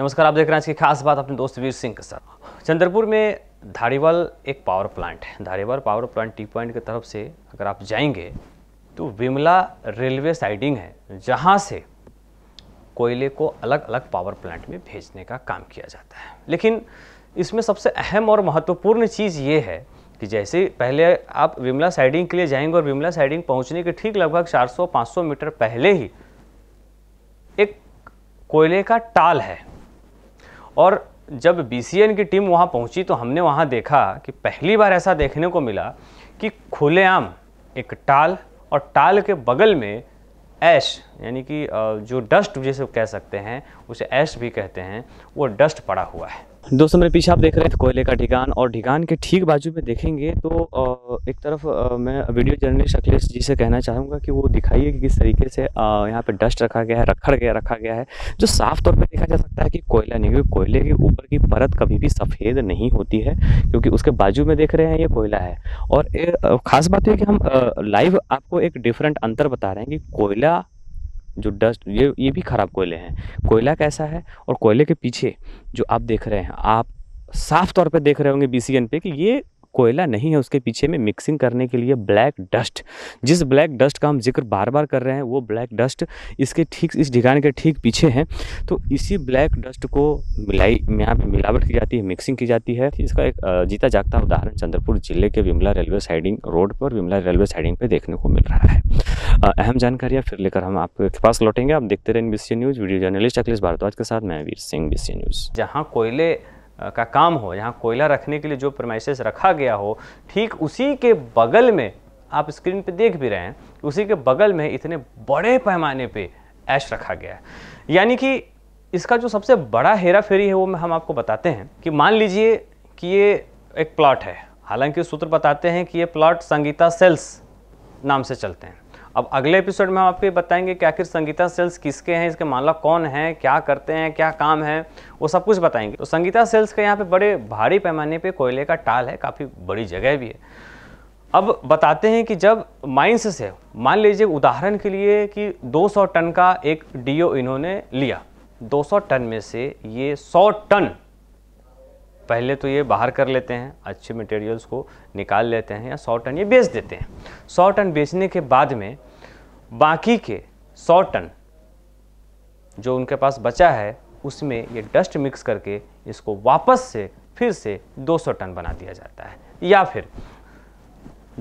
नमस्कार आप देख रहे हैं इसकी खास बात अपने दोस्त वीर सिंह के साथ चंद्रपुर में धारीवाल एक पावर प्लांट है Dhariwal power plant T point की तरफ से अगर आप जाएंगे तो विमला रेलवे साइडिंग है जहाँ से कोयले को अलग अलग पावर प्लांट में भेजने का काम किया जाता है लेकिन इसमें सबसे अहम और महत्वपूर्ण चीज़ ये है कि जैसे पहले आप विमला साइडिंग के लिए जाएंगे और विमला साइडिंग पहुंचने के ठीक लगभग 400-500 मीटर पहले ही एक कोयले का टाल है और जब बी की टीम वहाँ पहुँची तो हमने वहाँ देखा कि पहली बार ऐसा देखने को मिला कि खुलेआम एक टाल और टाल के बगल में ऐश यानी कि जो डस्ट जिसे कह सकते हैं उसे ऐश भी कहते हैं वो डस्ट पड़ा हुआ है दोस्तों मेरे पीछे आप देख रहे थे कोयले का ढिकान और ढिकान के ठीक बाजू में देखेंगे तो एक तरफ मैं वीडियो जर्नलिस्ट अखिलेश जी से कहना चाहूँगा कि वो दिखाइए कि किस तरीके से यहाँ पे डस्ट रखा गया है रखड़ गया रखा गया है जो साफ तौर पे देखा जा सकता है कि कोयला नहीं क्योंकि कोयले के ऊपर की परत कभी भी सफ़ेद नहीं होती है क्योंकि उसके बाजू में देख रहे हैं ये कोयला है और ख़ास बात तो यह कि हम लाइव आपको एक डिफरेंट अंतर बता रहे हैं कि कोयला जो डस्ट ये ये भी ख़राब कोयले हैं कोयला कैसा है और कोयले के पीछे जो आप देख रहे हैं आप साफ तौर पर देख रहे होंगे बी पे कि ये कोयला नहीं है उसके पीछे में मिक्सिंग करने के लिए ब्लैक डस्ट जिस ब्लैक डस्ट का हम जिक्र बार बार कर रहे हैं वो ब्लैक डस्ट इसके ठीक इस ठिकाने के ठीक पीछे है तो इसी ब्लैक डस्ट को मिलाई यहाँ पर मिलावट की जाती है मिक्सिंग की जाती है इसका एक जीता जागता उदाहरण चंद्रपुर जिले के विमला रेलवे साइडिंग रोड पर विमला रेलवे साइडिंग पर देखने को मिल रहा है अहम जानकारियाँ फिर लेकर हम आपके पास लौटेंगे आप देखते रहें B news video journalist Akhilesh Bhardwaj के साथ मैं वीर सिंह बी न्यूज़ जहाँ कोयले का काम हो यहाँ कोयला रखने के लिए जो प्रमाइसिस रखा गया हो ठीक उसी के बगल में आप स्क्रीन पे देख भी रहे हैं उसी के बगल में इतने बड़े पैमाने पे ऐश रखा गया है यानी कि इसका जो सबसे बड़ा हेरा फेरी है वो हम आपको बताते हैं कि मान लीजिए कि ये एक प्लॉट है हालांकि सूत्र बताते हैं कि ये प्लॉट संगीता सेल्स नाम से चलते हैं अब अगले एपिसोड में हम आपको बताएंगे कि आखिर संगीता सेल्स किसके हैं इसके मालक कौन हैं क्या करते हैं क्या काम है वो सब कुछ बताएंगे तो संगीता सेल्स का यहाँ पे बड़े भारी पैमाने पे कोयले का टाल है काफ़ी बड़ी जगह भी है अब बताते हैं कि जब माइंस से मान लीजिए उदाहरण के लिए कि 200 टन का एक डीओ इन्होंने लिया 200 टन में से ये 100 टन पहले तो ये बाहर कर लेते हैं अच्छे मटेरियल्स को निकाल लेते हैं या सौ टन ये बेच देते हैं सौ टन बेचने के बाद में बाकी के सौ टन जो उनके पास बचा है उसमें ये डस्ट मिक्स करके इसको वापस से फिर से 200 टन बना दिया जाता है या फिर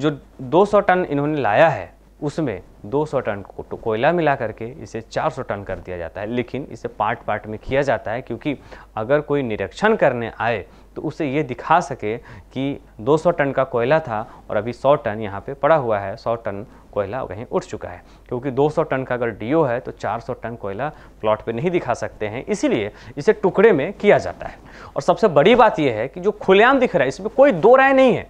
जो 200 टन इन्होंने लाया है उसमें 200 टन को, तो कोयला मिला करके इसे 400 टन कर दिया जाता है लेकिन इसे पार्ट पार्ट में किया जाता है क्योंकि अगर कोई निरीक्षण करने आए तो उसे ये दिखा सके कि 200 टन का कोयला था और अभी 100 टन यहाँ पे पड़ा हुआ है 100 टन कोयला वहीं उठ चुका है क्योंकि 200 टन का अगर डीओ है तो 400 टन कोयला प्लॉट पे नहीं दिखा सकते हैं इसीलिए इसे टुकड़े में किया जाता है और सबसे बड़ी बात यह है कि जो खुलेआम दिख रहा है इसमें कोई दो राय नहीं है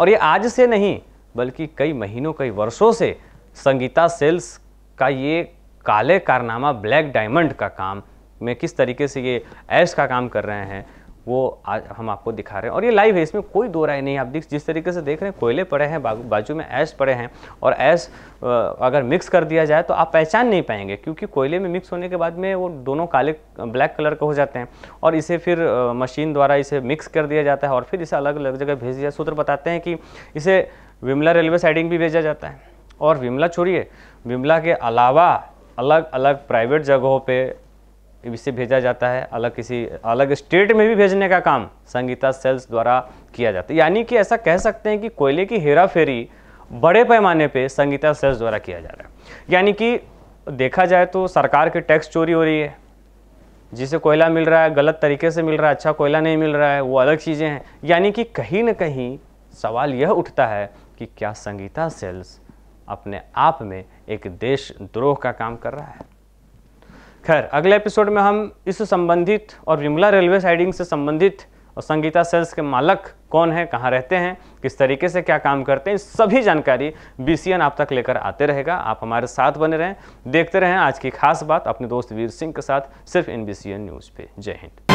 और ये आज से नहीं बल्कि कई महीनों कई वर्षों से संगीता सेल्स का ये काले कारनामा ब्लैक डायमंड का काम में किस तरीके से ये ऐश का काम कर रहे हैं वो आज हम आपको दिखा रहे हैं और ये लाइव है इसमें कोई दो राय नहीं आप देख जिस तरीके से देख रहे हैं कोयले पड़े हैं बाजू में ऐश पड़े हैं और ऐश अगर मिक्स कर दिया जाए तो आप पहचान नहीं पाएंगे क्योंकि कोयले में मिक्स होने के बाद में वो दोनों काले ब्लैक कलर के हो जाते हैं और इसे फिर मशीन द्वारा इसे मिक्स कर दिया जाता है और फिर इसे अलग अलग जगह भेज दिया सूत्र बताते हैं कि इसे विमला रेलवे साइडिंग भी भेजा जाता है और विमला छोड़िए विमला के अलावा अलग अलग प्राइवेट जगहों पे इसे भेजा जाता है अलग किसी अलग स्टेट में भी भेजने का काम संगीता सेल्स द्वारा किया जाता है यानी कि ऐसा कह सकते हैं कि कोयले की हेरा फेरी बड़े पैमाने पे संगीता सेल्स द्वारा किया जा रहा है यानी कि देखा जाए तो सरकार की टैक्स चोरी हो रही है जिसे कोयला मिल रहा है गलत तरीके से मिल रहा है अच्छा कोयला नहीं मिल रहा है वो अलग चीज़ें हैं यानी कि कहीं ना कहीं सवाल यह उठता है कि क्या संगीता सेल्स अपने आप में एक देशद्रोह का काम कर रहा है खैर अगले एपिसोड में हम इस संबंधित और विमला रेलवे साइडिंग से संबंधित और संगीता सेल्स के मालक कौन है कहाँ रहते हैं किस तरीके से क्या काम करते हैं सभी जानकारी बी सी आप तक लेकर आते रहेगा आप हमारे साथ बने रहें देखते रहें आज की खास बात अपने दोस्त वीर सिंह के साथ सिर्फ इन बी न्यूज़ पे जय हिंद